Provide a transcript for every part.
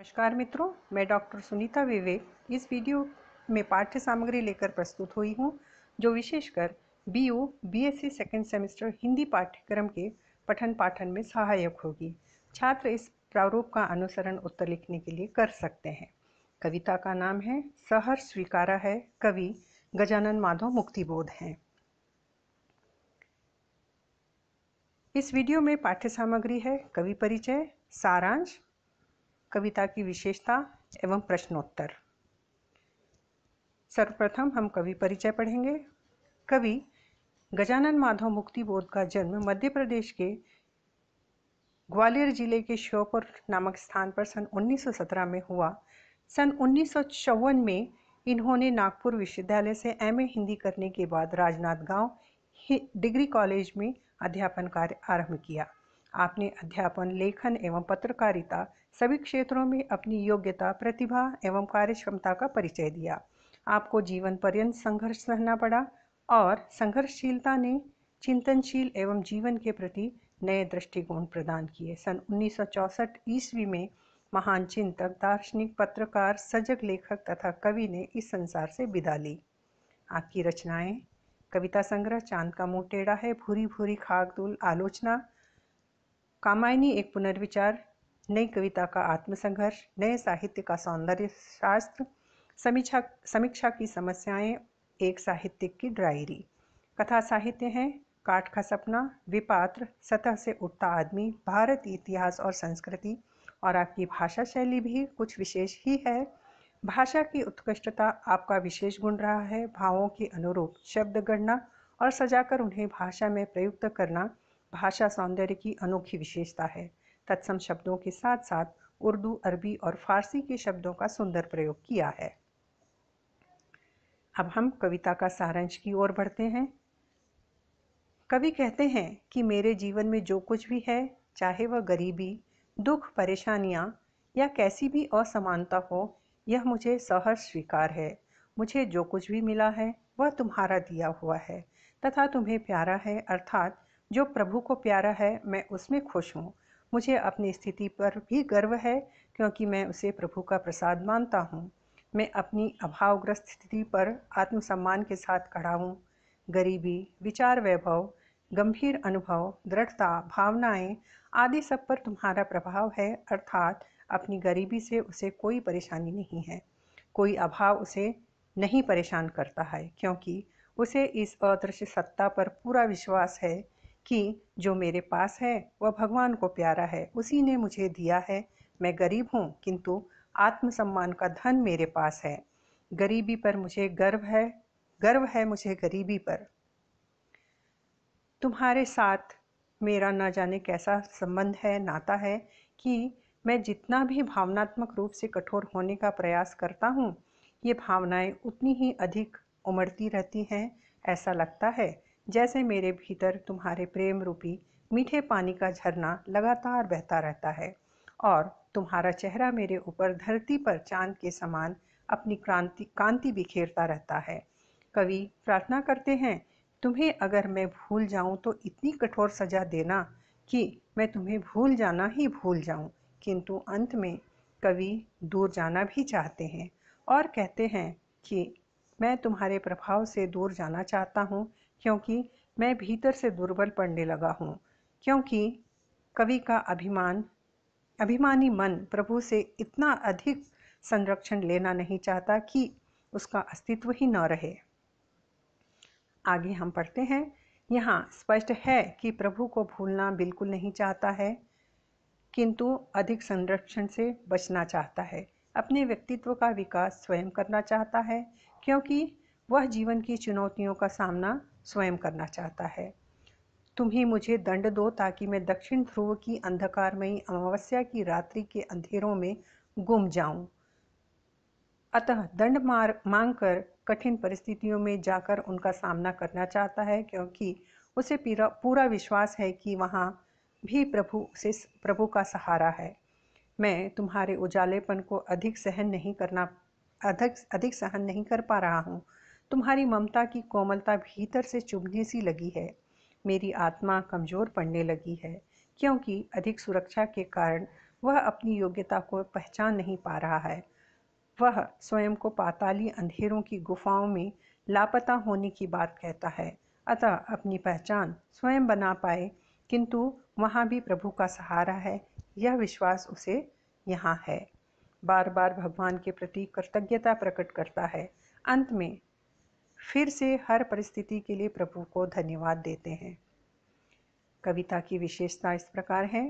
नमस्कार मित्रों मैं डॉक्टर सुनीता विवेक इस वीडियो में पाठ्य सामग्री लेकर प्रस्तुत हुई हूं जो विशेषकर B O B S C second semester Hindi पाठ्यक्रम के पठन पाठन में सहायक होगी छात्र इस प्रारूप का अनुसरण उत्तर लिखने के लिए कर सकते हैं कविता का नाम है सहर स्वीकारा है कवि गजानन माधव मुक्तिबोध हैं इस वीडियो में पाठ्य सामग्री है कवि परिचय सारांश कविता की विशेषता एवं प्रश्नोत्तर सर्वप्रथम हम कवि परिचय पढ़ेंगे कवि गजानन माधव बोध का जन्म मध्य प्रदेश के ग्वालियर जिले के श्योपुर नामक स्थान पर सन 1917 में हुआ सन उन्नीस में इन्होंने नागपुर विश्वविद्यालय से एमए हिंदी करने के बाद राजनाथ गांव डिग्री कॉलेज में अध्यापन कार्य आरंभ किया आपने अध्यापन लेखन एवं पत्रकारिता सभी क्षेत्रों में अपनी योग्यता प्रतिभा एवं कार्य क्षमता का परिचय दिया आपको जीवन पर्यंत संघर्ष सहना पड़ा और संघर्षशीलता ने चिंतनशील एवं जीवन के प्रति नए दृष्टिकोण प्रदान किए सन उन्नीस ईस्वी में महान चिंतक दार्शनिक पत्रकार सजग लेखक तथा कवि ने इस संसार से विदा ली आपकी रचनाएं कविता संग्रह चांद का मुंह टेढ़ा है भूरी भूरी खाक दुल आलोचना कामायनी एक पुनर्विचार नई कविता का आत्मसंघर्ष नए साहित्य का सौंदर्य शास्त्र समीक्षा समीक्षा की समस्याएं एक साहित्यिक की डायरी कथा साहित्य हैं काठ का सपना विपात्र सतह से उठता आदमी भारत इतिहास और संस्कृति और आपकी भाषा शैली भी कुछ विशेष ही है भाषा की उत्कृष्टता आपका विशेष गुण रहा है भावों के अनुरूप शब्द गढ़ना और सजाकर उन्हें भाषा में प्रयुक्त करना भाषा सौंदर्य की अनोखी विशेषता है तत्सम शब्दों के साथ साथ उर्दू अरबी और फारसी के शब्दों का सुंदर प्रयोग किया है अब हम कविता का सारांश की ओर बढ़ते हैं कवि कहते हैं कि मेरे जीवन में जो कुछ भी है चाहे वह गरीबी दुख परेशानियाँ या कैसी भी असमानता हो यह मुझे सहर्ष स्वीकार है मुझे जो कुछ भी मिला है वह तुम्हारा दिया हुआ है तथा तुम्हें प्यारा है अर्थात जो प्रभु को प्यारा है मैं उसमें खुश हूँ मुझे अपनी स्थिति पर भी गर्व है क्योंकि मैं उसे प्रभु का प्रसाद मानता हूँ मैं अपनी अभावग्रस्त स्थिति पर आत्मसम्मान के साथ खड़ा हूँ गरीबी विचार वैभव गंभीर अनुभव दृढ़ता भावनाएं आदि सब पर तुम्हारा प्रभाव है अर्थात अपनी गरीबी से उसे कोई परेशानी नहीं है कोई अभाव उसे नहीं परेशान करता है क्योंकि उसे इस अदृश्य सत्ता पर पूरा विश्वास है कि जो मेरे पास है वह भगवान को प्यारा है उसी ने मुझे दिया है मैं गरीब हूँ किंतु आत्मसम्मान का धन मेरे पास है गरीबी पर मुझे गर्व है गर्व है मुझे गरीबी पर तुम्हारे साथ मेरा ना जाने कैसा संबंध है नाता है कि मैं जितना भी भावनात्मक रूप से कठोर होने का प्रयास करता हूँ ये भावनाएं उतनी ही अधिक उमड़ती रहती हैं ऐसा लगता है जैसे मेरे भीतर तुम्हारे प्रेम रूपी मीठे पानी का झरना लगातार बहता रहता है और तुम्हारा चेहरा मेरे ऊपर धरती पर चांद के समान अपनी क्रांति कांति बिखेरता रहता है कवि प्रार्थना करते हैं तुम्हें अगर मैं भूल जाऊं तो इतनी कठोर सजा देना कि मैं तुम्हें भूल जाना ही भूल जाऊं किंतु अंत में कवि दूर जाना भी चाहते हैं और कहते हैं कि मैं तुम्हारे प्रभाव से दूर जाना चाहता हूं क्योंकि मैं भीतर से दुर्बल पड़ने लगा हूँ क्योंकि कवि का अभिमान अभिमानी मन प्रभु से इतना अधिक संरक्षण लेना नहीं चाहता कि उसका अस्तित्व ही न रहे आगे हम पढ़ते हैं यहाँ स्पष्ट है कि प्रभु को भूलना बिल्कुल नहीं चाहता है किंतु अधिक संरक्षण से बचना चाहता है अपने व्यक्तित्व का विकास स्वयं करना चाहता है क्योंकि वह जीवन की चुनौतियों का सामना स्वयं करना चाहता है तुम ही मुझे दंड दो ताकि मैं दक्षिण ध्रुव की अंधकारमयी अमावस्या की रात्रि के अंधेरों में गुम जाऊं अतः दंड मार मांग कर कठिन परिस्थितियों में जाकर उनका सामना करना चाहता है क्योंकि उसे पूरा पूरा विश्वास है कि वहाँ भी प्रभु उसे प्रभु का सहारा है मैं तुम्हारे उजालेपन को अधिक सहन नहीं करना अधिक अधिक सहन नहीं कर पा रहा हूँ तुम्हारी ममता की कोमलता भीतर से चुभने सी लगी है मेरी आत्मा कमज़ोर पड़ने लगी है क्योंकि अधिक सुरक्षा के कारण वह अपनी योग्यता को पहचान नहीं पा रहा है वह स्वयं को पाताली अंधेरों की गुफाओं में लापता होने की बात कहता है अतः अपनी पहचान स्वयं बना पाए किंतु वहाँ भी प्रभु का सहारा है यह विश्वास उसे यहाँ है बार बार भगवान के प्रति कृतज्ञता प्रकट करता है अंत में फिर से हर परिस्थिति के लिए प्रभु को धन्यवाद देते हैं कविता की विशेषता इस प्रकार है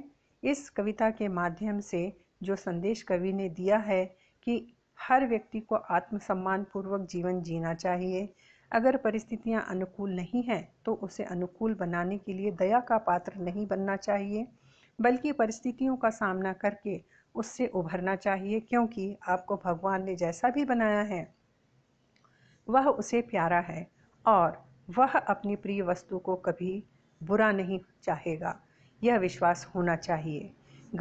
इस कविता के माध्यम से जो संदेश कवि ने दिया है कि हर व्यक्ति को आत्मसम्मान पूर्वक जीवन जीना चाहिए अगर परिस्थितियां अनुकूल नहीं हैं तो उसे अनुकूल बनाने के लिए दया का पात्र नहीं बनना चाहिए बल्कि परिस्थितियों का सामना करके उससे उभरना चाहिए क्योंकि आपको भगवान ने जैसा भी बनाया है वह उसे प्यारा है और वह अपनी प्रिय वस्तु को कभी बुरा नहीं चाहेगा यह विश्वास होना चाहिए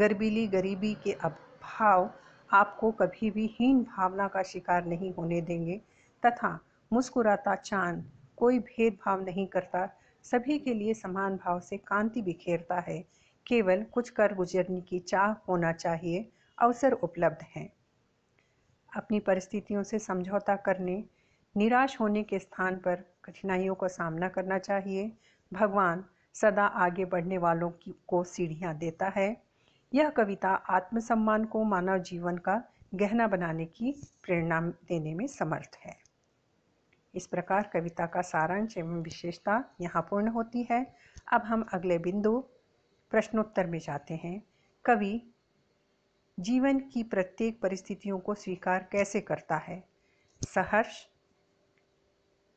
गरबीली गरीबी के अभाव आपको कभी भी हीन भावना का शिकार नहीं होने देंगे तथा मुस्कुराता चांद कोई भेदभाव नहीं करता सभी के लिए समान भाव से कांति बिखेरता है केवल कुछ कर गुजरने की चाह होना चाहिए अवसर उपलब्ध हैं अपनी परिस्थितियों से समझौता करने निराश होने के स्थान पर कठिनाइयों का सामना करना चाहिए भगवान सदा आगे बढ़ने वालों की को सीढ़ियाँ देता है यह कविता आत्मसम्मान को मानव जीवन का गहना बनाने की प्रेरणा देने में समर्थ है इस प्रकार कविता का सारांश एवं विशेषता यहाँ पूर्ण होती है अब हम अगले बिंदु प्रश्नोत्तर में जाते हैं कवि जीवन की प्रत्येक परिस्थितियों को स्वीकार कैसे करता है सहर्ष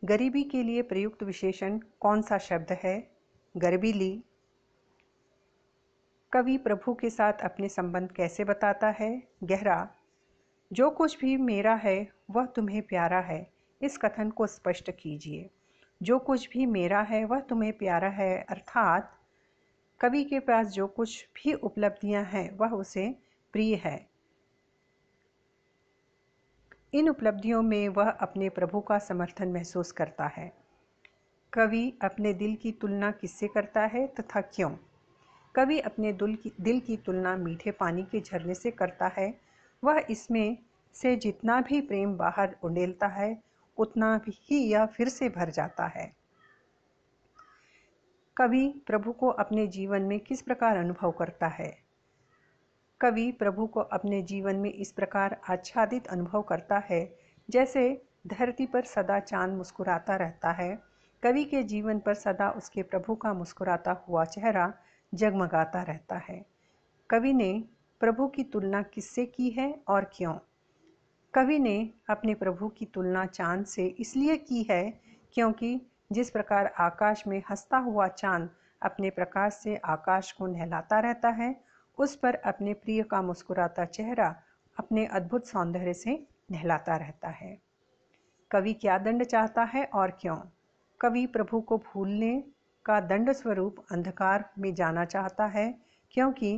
गरीबी के लिए प्रयुक्त विशेषण कौन सा शब्द है गरबीली कवि प्रभु के साथ अपने संबंध कैसे बताता है गहरा जो कुछ भी मेरा है वह तुम्हें प्यारा है इस कथन को स्पष्ट कीजिए जो कुछ भी मेरा है वह तुम्हें प्यारा है अर्थात कवि के पास जो कुछ भी उपलब्धियां हैं वह उसे प्रिय है इन उपलब्धियों में वह अपने प्रभु का समर्थन महसूस करता है कवि अपने दिल की तुलना किससे करता है तथा क्यों कवि अपने दिल की दिल की तुलना मीठे पानी के झरने से करता है वह इसमें से जितना भी प्रेम बाहर उंडेलता है उतना ही यह फिर से भर जाता है कवि प्रभु को अपने जीवन में किस प्रकार अनुभव करता है कवि प्रभु को अपने जीवन में इस प्रकार आच्छादित अनुभव करता है जैसे धरती पर सदा चांद मुस्कुराता रहता है कवि के जीवन पर सदा उसके प्रभु का मुस्कुराता हुआ चेहरा जगमगाता रहता है कवि ने प्रभु की तुलना किससे की है और क्यों कवि ने अपने प्रभु की तुलना चांद से इसलिए की है क्योंकि जिस प्रकार आकाश में हंसता हुआ चांद अपने प्रकाश से आकाश को नहलाता रहता है उस पर अपने प्रिय का मुस्कुराता चेहरा अपने अद्भुत सौंदर्य से नहलाता रहता है कवि क्या दंड चाहता है और क्यों कवि प्रभु को भूलने का दंड स्वरूप अंधकार में जाना चाहता है क्योंकि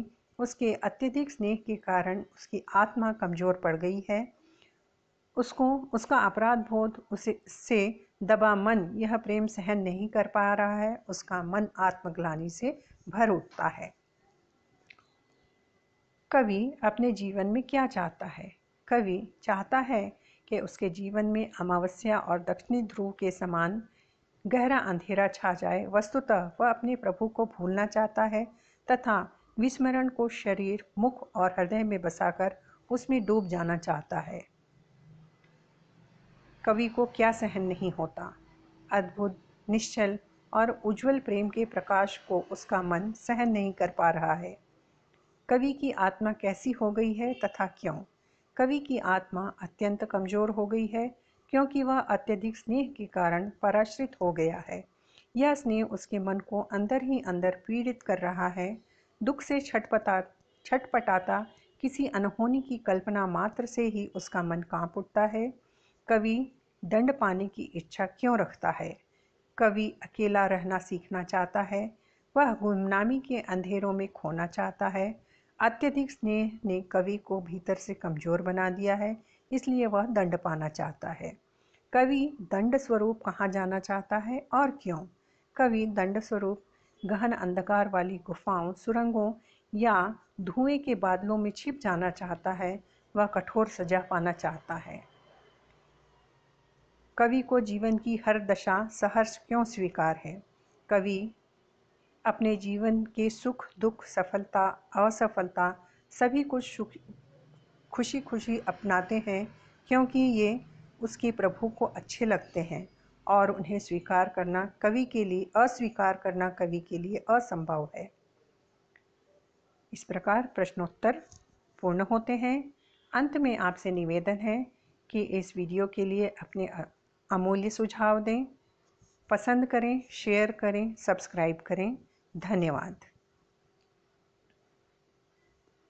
उसके अत्यधिक स्नेह के कारण उसकी आत्मा कमज़ोर पड़ गई है उसको उसका अपराध बोध उसे से दबा मन यह प्रेम सहन नहीं कर पा रहा है उसका मन आत्मग्लानी से भर उठता है कवि अपने जीवन में क्या चाहता है कवि चाहता है कि उसके जीवन में अमावस्या और दक्षिणी ध्रुव के समान गहरा अंधेरा छा जाए वस्तुतः वह अपने प्रभु को भूलना चाहता है तथा विस्मरण को शरीर मुख और हृदय में बसाकर उसमें डूब जाना चाहता है कवि को क्या सहन नहीं होता अद्भुत निश्चल और उज्जवल प्रेम के प्रकाश को उसका मन सहन नहीं कर पा रहा है कवि की आत्मा कैसी हो गई है तथा क्यों कवि की आत्मा अत्यंत कमजोर हो गई है क्योंकि वह अत्यधिक स्नेह के कारण पराश्रित हो गया है यह स्नेह उसके मन को अंदर ही अंदर पीड़ित कर रहा है दुख से छटपटा छटपटाता किसी अनहोनी की कल्पना मात्र से ही उसका मन कांप उठता है कवि दंड पाने की इच्छा क्यों रखता है कवि अकेला रहना सीखना चाहता है वह गुमनामी के अंधेरों में खोना चाहता है अत्यधिक स्नेह ने कवि को भीतर से कमजोर बना दिया है इसलिए वह दंड पाना चाहता है कवि दंड स्वरूप कहाँ जाना चाहता है और क्यों कवि दंड स्वरूप गहन अंधकार वाली गुफाओं सुरंगों या धुएं के बादलों में छिप जाना चाहता है वह कठोर सजा पाना चाहता है कवि को जीवन की हर दशा सहर्ष क्यों स्वीकार है कवि अपने जीवन के सुख दुख सफलता असफलता सभी कुछ खुशी खुशी अपनाते हैं क्योंकि ये उसके प्रभु को अच्छे लगते हैं और उन्हें स्वीकार करना कवि के लिए अस्वीकार करना कवि के लिए असंभव है इस प्रकार प्रश्नोत्तर पूर्ण होते हैं अंत में आपसे निवेदन है कि इस वीडियो के लिए अपने अमूल्य सुझाव दें पसंद करें शेयर करें सब्सक्राइब करें धन्यवाद